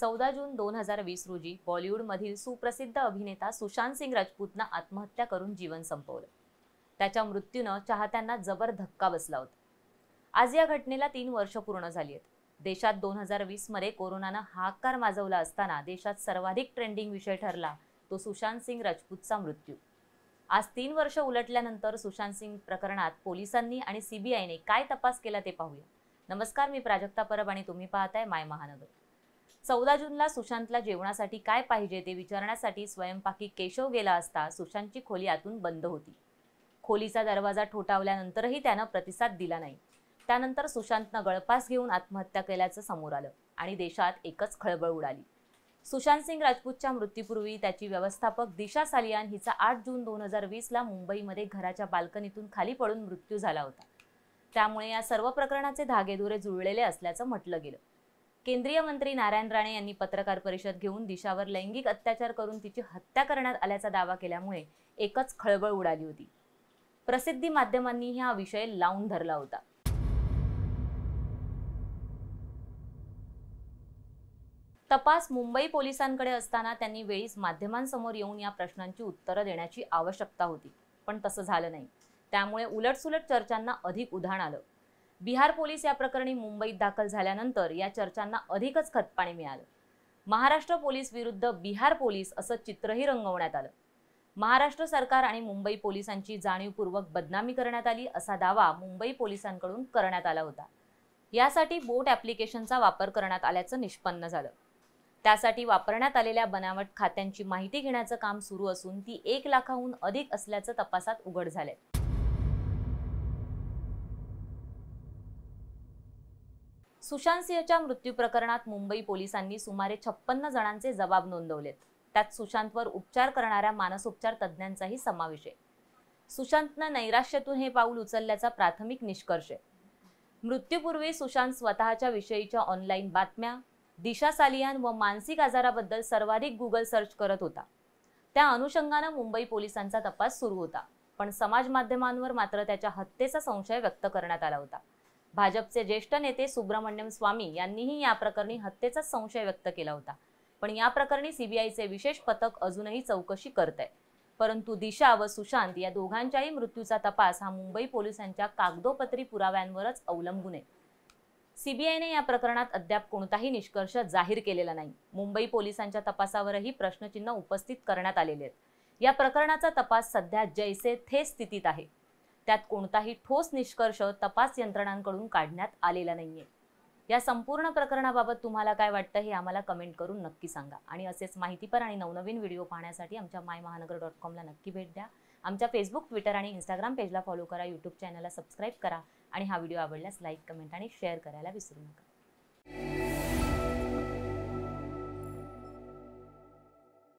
चौदा जून दोन हजार वीस रोजी बॉलिवूडमधील सुप्रसिद्ध अभिनेता सुशांत सिंग राजपूतनं आत्महत्या करून जीवन संपवलं त्याच्या मृत्यूनं चाहत्यांना जबर धक्का बसला होता आज या घटनेला तीन वर्ष पूर्ण झाली आहेत देशात दोन हजार वीसमध्ये कोरोनानं हाकार माजवला असताना देशात सर्वाधिक ट्रेंडिंग विषय ठरला तो सुशांत सिंग राजपूतचा मृत्यू आज तीन वर्ष उलटल्यानंतर सुशांत सिंग प्रकरणात पोलिसांनी आणि सीबीआयने काय तपास केला ते पाहूया नमस्कार मी प्राजक्ता परब आणि तुम्ही पाहताय माय महानगर चौदा जूनला सुशांतला जेवणासाठी काय पाहिजे ते विचारण्यासाठी स्वयंपाकी केशव गेला असता सुशांतची खोली आतून बंद होती खोलीचा दरवाजा ठोठावल्यानंतरही त्यानं प्रतिसाद दिला नाही त्यानंतर सुशांतनं गळपास घेऊन आत्महत्या केल्याचं समोर आलं आणि देशात एकच खळबळ उडाली सुशांत सिंग राजपूतच्या मृत्यूपूर्वी त्याची व्यवस्थापक दिशा सालियान हिचा आठ जून दोन हजार ला मुंबईमध्ये घराच्या बाल्कनीतून खाली पडून मृत्यू झाला होता त्यामुळे या सर्व प्रकरणाचे धागेदुरे जुळलेले असल्याचं म्हटलं गेलं केंद्रीय मंत्री नारायण राणे यांनी पत्रकार परिषद घेऊन दिशावर लैंगिक अत्याचार करून तिची हत्या करण्यात आल्याचा दावा केल्यामुळे एकच खळबळ उडाली होती प्रसिद्धी माध्यमांनी हा विषय लावून धरला होता तपास मुंबई पोलिसांकडे असताना त्यांनी वेळीच माध्यमांसमोर येऊन या प्रश्नांची उत्तरं देण्याची आवश्यकता होती पण तसं झालं नाही त्यामुळे उलटसुलट चर्चांना अधिक उधाण आलं बिहार पोलीस या प्रकरणी मुंबईत दाखल झाल्यानंतर या चर्चांना अधिकच खतपाणी मिळालं महाराष्ट्र पोलीस विरुद्ध बिहार पोलीस असं चित्रही रंगवण्यात आलं महाराष्ट्र सरकार आणि मुंबई पोलिसांची जाणीवपूर्वक बदनामी करण्यात आली असा दावा मुंबई पोलिसांकडून करण्यात आला होता यासाठी बोट ॲप्लिकेशनचा वापर करण्यात आल्याचं निष्पन्न झालं त्यासाठी वापरण्यात आलेल्या बनावट खात्यांची माहिती घेण्याचं काम सुरू असून ती एक लाखाहून अधिक असल्याचं तपासात उघड झालंय सुशांत सिंहच्या मृत्यू प्रकरणात मुंबई पोलिसांनी सुमारे छप्पन्न जणांचे जबाब नोंदवलेत त्यात सुशांतवर उपचार करणाऱ्या मानसोपचार तज्ज्ञांचाही समावेश आहे सुशांतनं नैराश्यातून हे पाऊल उचलल्याचा प्राथमिक निष्कर्ष आहे मृत्यूपूर्वी सुशांत स्वतःच्या विषयीच्या ऑनलाईन बातम्या दिशा सालियान व मानसिक आजाराबद्दल सर्वाधिक गुगल सर्च करत होता त्या अनुषंगानं मुंबई पोलिसांचा तपास सुरू होता पण समाज माध्यमांवर मात्र त्याच्या हत्येचा संशय व्यक्त करण्यात आला होता भाजपचे ज्येष्ठ नेते सुब्रमण्यम स्वामी यांनीही या प्रकरणी हत्येचा संशय व्यक्त केला होता पण या प्रकरणी सीबीआयचे विशेष पथक अजूनही चौकशी करत आहे परंतु दिशा व सुशांत या दोघांच्याही मृत्यूचा तपास हा मुंबई पोलिसांच्या कागदोपत्री पुराव्यांवरच अवलंबून आहे सीबीआयने या प्रकरणात अद्याप कोणताही निष्कर्ष जाहीर केलेला नाही मुंबई पोलिसांच्या तपासावरही प्रश्नचिन्ह उपस्थित करण्यात आलेले आहेत या प्रकरणाचा तपास सध्या जैसे थे स्थितीत आहे त्यात कोणताही ठोस निष्कर्ष तपास यंत्रणांकडून काढण्यात आलेला नाहीये या संपूर्ण प्रकरणाबाबत तुम्हाला काय वाटतं हे आम्हाला कमेंट करून नक्की सांगा आणि असेच माहितीपर आणि नवनवीन व्हिडिओ पाहण्यासाठी आमच्या माय महानगर डॉट कॉमला नक्की भेट द्या आमच्या फेसबुक ट्विटर आणि इंस्टाग्राम पेजला फॉलो करा यूट्यूब चॅनलला सबस्क्राईब करा आणि हा व्हिडिओ आवडल्यास लाईक कमेंट आणि शेअर करायला विसरू नका